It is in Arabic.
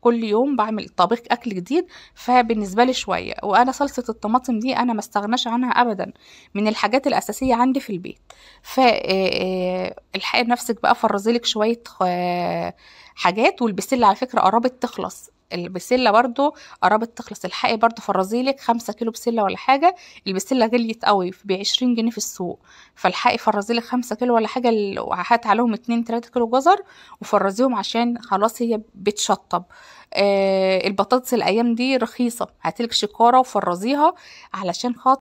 كل يوم بعمل طبيخ اكل جديد فبالنسبه لي شويه وانا صلصه الطماطم دي انا ما استغناش عنها ابدا من الحاجات الاساسيه عندي في البيت ف الحقي نفسك بقى فرزلك شويه حاجات والبسله على فكره قربت تخلص البسله برضو قربت تخلص الحقي برضو فرزي لك خمسة كيلو بسله ولا حاجه البسله غليت قوي بعشرين جنيه في السوق فالحقي فرزي لك خمسة كيلو ولا حاجه وحات عليهم اتنين تلاتة كيلو جزر وفرزيهم عشان خلاص هي بتشطب آه البطاطس الايام دي رخيصه هاتلك شكاره وفرزيها علشان خاطر